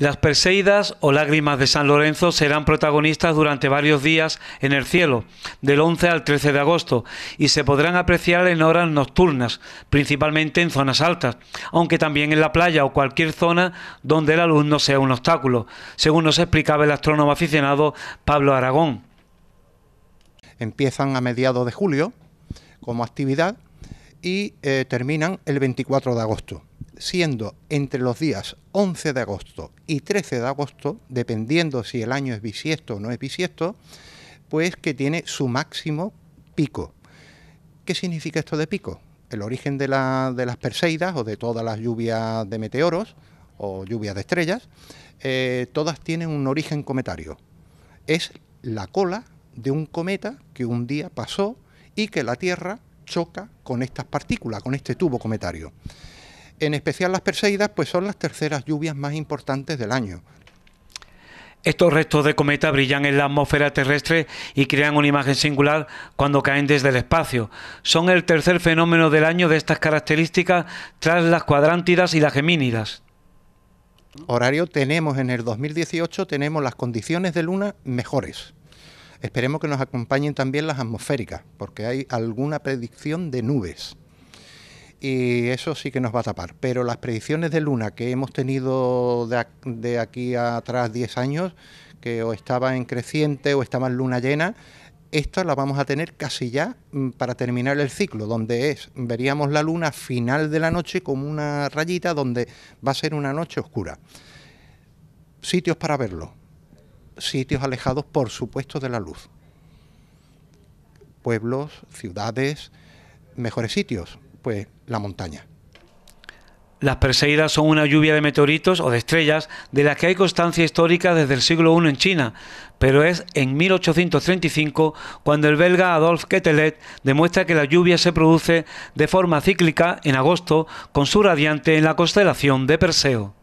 Las Perseidas o Lágrimas de San Lorenzo serán protagonistas durante varios días en el cielo, del 11 al 13 de agosto, y se podrán apreciar en horas nocturnas, principalmente en zonas altas, aunque también en la playa o cualquier zona donde la luz no sea un obstáculo, según nos explicaba el astrónomo aficionado Pablo Aragón. Empiezan a mediados de julio como actividad y eh, terminan el 24 de agosto siendo entre los días 11 de agosto y 13 de agosto, dependiendo si el año es bisiesto o no es bisiesto, pues que tiene su máximo pico. ¿Qué significa esto de pico? El origen de, las Perseidas o de todas las lluvias de meteoros o lluvias de estrellas, eh, todas tienen un origen cometario. Es la cola de un cometa que un día pasó y que la Tierra choca con estas partículas, con este tubo cometario en especial las Perseidas, pues son las terceras lluvias más importantes del año. Estos restos de cometa brillan en la atmósfera terrestre y crean una imagen singular cuando caen desde el espacio. Son el tercer fenómeno del año de estas características tras las cuadrántidas y las gemínidas. Horario tenemos en el 2018 tenemos las condiciones de luna mejores. Esperemos que nos acompañen también las atmosféricas, porque hay alguna predicción de nubes y eso sí que nos va a tapar. Pero las predicciones de luna que hemos tenido de, aquí atrás 10 años, que o estaba en creciente o estaba en luna llena, esta la vamos a tener casi ya mm, para terminar el ciclo, donde es, veríamos la luna final de la noche como una rayita donde va a ser una noche oscura. Sitios para verlo, sitios alejados por supuesto de la luz, pueblos, ciudades, mejores sitios, pues la montaña. Las Perseidas son una lluvia de meteoritos o de estrellas de las que hay constancia histórica desde el siglo I en China, pero es en 1835 cuando el belga Adolphe Quetelet demuestra que la lluvia se produce de forma cíclica en agosto con su radiante en la constelación de Perseo.